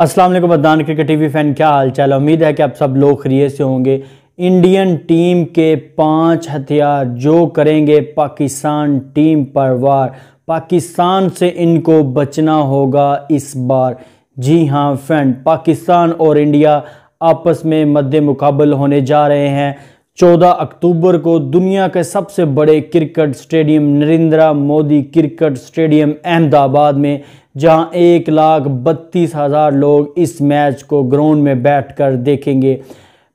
अस्सलाम वालेकुम Adnan cricket TV fan क्या हाल चाल उम्मीद है कि आप सब लोग खरीय से होंगे इंडियन टीम के पांच हथियार जो करेंगे पाकिस्तान टीम पर वार पाकिस्तान से इनको बचना होगा इस बार जी हाँ फ्रेंड पाकिस्तान और इंडिया आपस में मद्दे मुकाबल होने जा रहे हैं 14 अक्टूबर को दुनिया के सबसे बड़े cricket stadium Narendra Modi cricket stadium Ahmedabad में जहां एक लाख बत्तीस हज़ार लोग इस मैच को ग्राउंड में बैठकर देखेंगे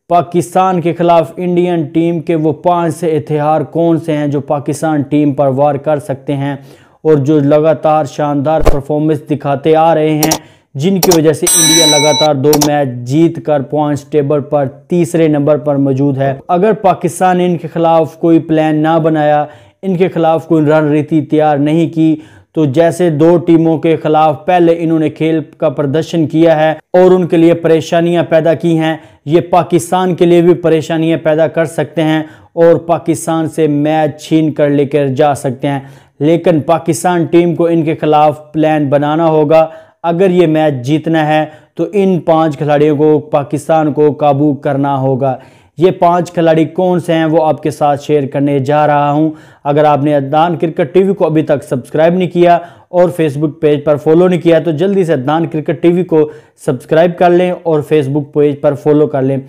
पाकिस्तान के खिलाफ इंडियन टीम के वो पांच से इतिहार कौन से हैं जो पाकिस्तान टीम पर वार कर सकते हैं और जो लगातार शानदार परफॉर्मेंस दिखाते आ रहे हैं जिनकी वजह से इंडिया लगातार दो मैच जीत कर पॉइंट्स टेबल पर तीसरे नंबर पर मौजूद है अगर पाकिस्तान ने इनके खिलाफ कोई प्लान ना बनाया इनके खिलाफ कोई रणनीति तैयार नहीं की तो जैसे दो टीमों के खिलाफ पहले इन्होंने खेल का प्रदर्शन किया है और उनके लिए परेशानियां पैदा की हैं ये पाकिस्तान के लिए भी परेशानियां पैदा कर सकते हैं और पाकिस्तान से मैच छीन कर लेकर जा सकते हैं लेकिन पाकिस्तान टीम को इनके खिलाफ प्लान बनाना होगा अगर ये मैच जीतना है तो इन पांच खिलाड़ियों को पाकिस्तान को काबू करना होगा ये पांच खिलाड़ी कौन से हैं वो आपके साथ शेयर करने जा रहा हूं अगर आपने अदनान क्रिकेट टीवी को अभी तक सब्सक्राइब नहीं किया और फेसबुक पेज पर फॉलो नहीं किया तो जल्दी से अदनान क्रिकेट टीवी को सब्सक्राइब कर लें और फेसबुक पेज पर फॉलो कर लें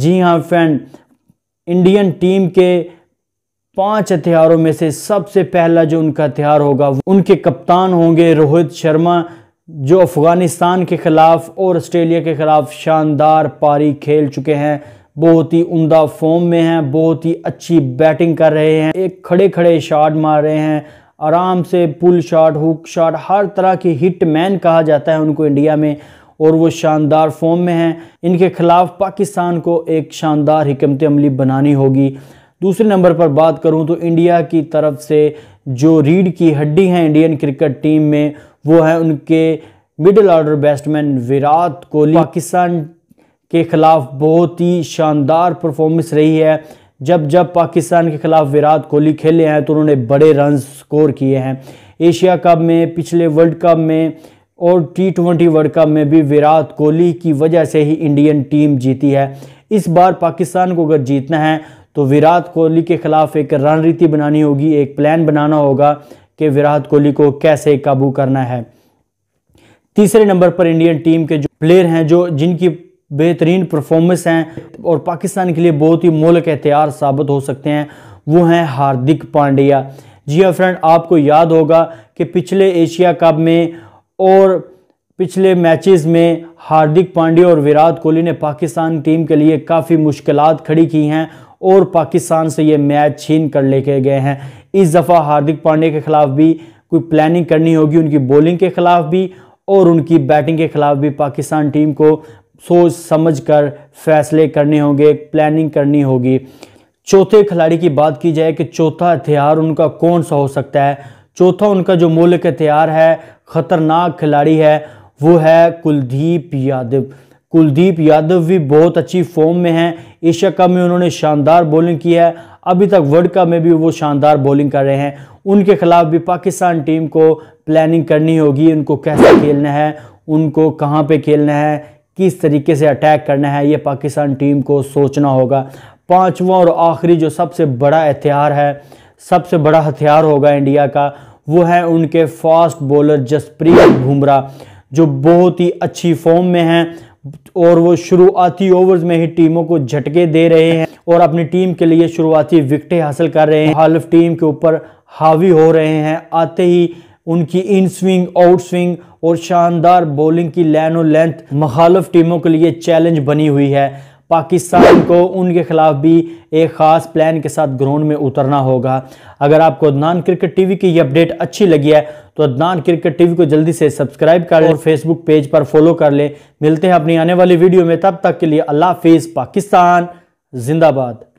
जी हाँ फ्रेंड इंडियन टीम के पांच हथियारों में से सबसे पहला जो उनका हथियार होगा उनके कप्तान होंगे रोहित शर्मा जो अफ़गानिस्तान के ख़िलाफ़ और ऑस्ट्रेलिया के ख़िलाफ़ शानदार पारी खेल चुके हैं बहुत ही उमदा फॉर्म में हैं बहुत ही अच्छी बैटिंग कर रहे हैं एक खड़े खड़े शॉट मार रहे हैं आराम से पुल शॉट हुक शॉट हर तरह की हिट मैन कहा जाता है उनको इंडिया में और वो शानदार फॉर्म में हैं इनके ख़िलाफ़ पाकिस्तान को एक शानदार हमत अमली बनानी होगी दूसरे नंबर पर बात करूँ तो इंडिया की तरफ से जो रीढ़ की हड्डी हैं इंडियन क्रिकेट टीम में वो हैं उनके middle order batsman Virat Kohli Pakistan के ख़िलाफ़ बहुत ही शानदार परफॉर्मेंस रही है जब जब पाकिस्तान के ख़िलाफ़ विराट कोहली खेले हैं तो उन्होंने बड़े रन स्कोर किए हैं एशिया कप में पिछले वर्ल्ड कप में और टी ट्वेंटी वर्ल्ड कप में भी विराट कोहली की वजह से ही इंडियन टीम जीती है इस बार पाकिस्तान को अगर जीतना है तो विराट कोहली के ख़िलाफ़ एक रणनीति बनानी होगी एक प्लान बनाना होगा कि विराट कोहली को कैसे काबू करना है तीसरे नंबर पर इंडियन टीम के जो प्लेयर हैं जो जिनकी बेहतरीन परफॉर्मेंस हैं और पाकिस्तान के लिए बहुत ही मोलक एहतियार साबित हो सकते हैं वो हैं हार्दिक पांड्या जी हाँ फ्रेंड आपको याद होगा कि पिछले एशिया कप में और पिछले मैचेस में हार्दिक पांड्या और विराट कोहली ने पाकिस्तान टीम के लिए काफ़ी मुश्किल खड़ी की हैं और पाकिस्तान से ये मैच छीन कर लेके गए हैं इस दफ़ा हार्दिक पांडे के ख़िलाफ़ भी कोई प्लानिंग करनी होगी उनकी बॉलिंग के ख़िलाफ़ भी और उनकी बैटिंग के ख़िलाफ़ भी पाकिस्तान टीम को सोच समझ कर फैसले करने होंगे प्लानिंग करनी होगी चौथे खिलाड़ी की बात की जाए कि चौथा हथियार उनका कौन सा हो सकता है चौथा उनका जो मूल्य हथियार है ख़तरनाक खिलाड़ी है वो है कुलदीप यादव कुलदीप यादव भी बहुत अच्छी फॉर्म में हैं एशिया कप में उन्होंने शानदार बॉलिंग की है अभी तक वर्ल्ड कप में भी वो शानदार बॉलिंग कर रहे हैं उनके खिलाफ भी पाकिस्तान टीम को प्लानिंग करनी होगी उनको कैसे खेलना है उनको कहाँ पे खेलना है किस तरीके से अटैक करना है ये पाकिस्तान टीम को सोचना होगा पाँचवा और आखिरी जो सबसे बड़ा हथियार है सबसे बड़ा हथियार होगा इंडिया का वो है उनके फास्ट बॉलर जसप्रीत बुमराह जो बहुत ही अच्छी फॉर्म में हैं और वो शुरुआती ओवर्स में ही टीमों को झटके दे रहे हैं और अपनी टीम के लिए शुरुआती विकटें हासिल कर रहे हैं हल्फ टीम के ऊपर हावी हो रहे हैं आते ही उनकी इन स्विंग आउट स्विंग और शानदार बॉलिंग की लैन और लेंथ मुखालफ टीमों के लिए चैलेंज बनी हुई है पाकिस्तान को उनके ख़िलाफ़ भी एक ख़ास प्लान के साथ ग्राउंड में उतरना होगा अगर आपको अदनान क्रिकेट टीवी की ये अपडेट अच्छी लगी है तो अदनान क्रिकेट टीवी को जल्दी से सब्सक्राइब कर लें और फेसबुक पेज पर फॉलो कर लें मिलते हैं अपनी आने वाली वीडियो में तब तक के लिए अल्लाह हाफिज़ पाकिस्तान जिंदाबाद